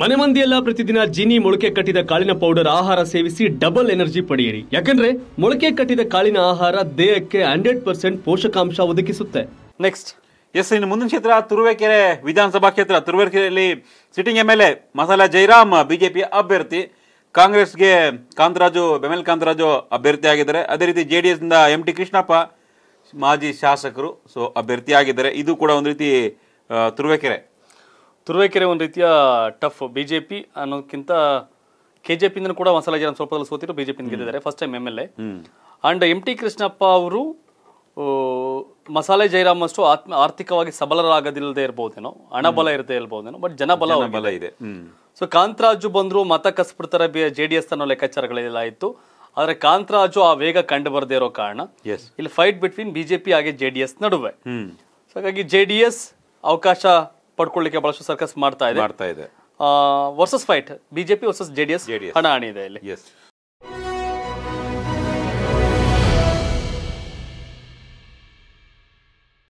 ಮನೆ ಮಂದಿಯೆಲ್ಲ ಪ್ರತಿದಿನ ಜೀನಿ ಮೊಳಕೆ ಕಟ್ಟಿದ ಕಾಳಿನ ಪೌಡರ್ ಆಹಾರ ಸೇವಿಸಿ ಡಬಲ್ ಎನರ್ಜಿ ಪಡೆಯಿರಿ ಯಾಕಂದ್ರೆ ಮೊಳಕೆ ಕಟ್ಟಿದ ಕಾಳಿನ ಆಹಾರ ದೇಹಕ್ಕೆ ಹಂಡ್ರೆಡ್ ಪರ್ಸೆಂಟ್ ಪೋಷಕಾಂಶ ಒದಗಿಸುತ್ತೆ ನೆಕ್ಸ್ಟ್ ಎಸ್ ಇನ್ನು ಮುಂದಿನ ಕ್ಷೇತ್ರ ತುರುವೇಕೆರೆ ವಿಧಾನಸಭಾ ಕ್ಷೇತ್ರ ತುರುವೇಕೆರೆಯಲ್ಲಿ sitting M L A Masala Jairam BJP ಅಭ್ಯರ್ಥಿ ಕಾಂಗ್ರೆಸ್ಗೆ ಕಾಂತರಾಜು ಬೆಮೆಲ್ ಕಾಂತರಾಜು ಅಭ್ಯರ್ಥಿ ಆಗಿದ್ದಾರೆ ಅದೇ ರೀತಿ ಜೆ ಡಿ ಎಸ್ನಿಂದ ಎಂ ಟಿ ಕೃಷ್ಣಪ್ಪ ಮಾಜಿ ಶಾಸಕರು ಸೊ ಅಭ್ಯರ್ಥಿ ಆಗಿದ್ದಾರೆ ಇದು ಕೂಡ ಒಂದು ರೀತಿ ತುರುವೇಕೆರೆ ತುರುವೇಕೆರೆ ಒಂದು ರೀತಿಯ ಟಫ್ ಬಿ ಜೆ ಪಿ ಅನ್ನೋದಕ್ಕಿಂತ ಕೆ ಜೆ ಪಿಯಿಂದ ಕೂಡ ಮಸಾಲಾಜಿ ಜೈರಾಮ್ ಸ್ವಲ್ಪ ಬಿ ಜೆ ಪಿ ಗೆದ್ದಿದ್ದಾರೆ first time M L A and M T Krishnappa ಅವರು ಮಸಾಲೆ ಜೈರಾಮ್ ಅಷ್ಟು ಆತ್ಮ ಆರ್ಥಿಕವಾಗಿ ಸಬಲರಾಗದಿಲ್ಲದೆ ಇರ್ಬೋದೇನೋ ಹಣಬಲ ಇರದೇ ಇರ್ಬೋದೇನೋ ಬಟ್ ಜನಬಲ ಬಲ ಇದೆ ಸೊ ಕಾಂತರಾಜು ಬಂದ್ರು ಮತ ಕಸ್ಬಿಡ್ತಾರೆ ಜೆ ಡಿ ಎಸ್ ಅನ್ನೋ ಲೆಕ್ಕಾಚಾರಗಳೆಲ್ಲ ಇತ್ತು ಆದ್ರೆ ಕಾಂತರಾಜು ಆ ವೇಗ ಕಂಡು ಬರದೇ ಇರೋ ಕಾರಣ ಇಲ್ಲಿ ಫೈಟ್ ಬಿಟ್ವೀನ್ ಬಿಜೆಪಿ ಹಾಗೆ ಜೆ ಡಿ ಎಸ್ ನಡುವೆ ಸೊ ಹಾಗಾಗಿ ಜೆ ಡಿ ಎಸ್ ಅವಕಾಶ ಪಡ್ಕೊಳ್ಳಿಕ್ಕೆ ಬಹಳಷ್ಟು ಸರ್ಕಸ್ ಮಾಡ್ತಾ ಇದೆ ಮಾಡ್ತಾ ಇದೆ versus fight BJP versus JDS ಹಣ ಹಣ ಇದೆ ಇಲ್ಲಿ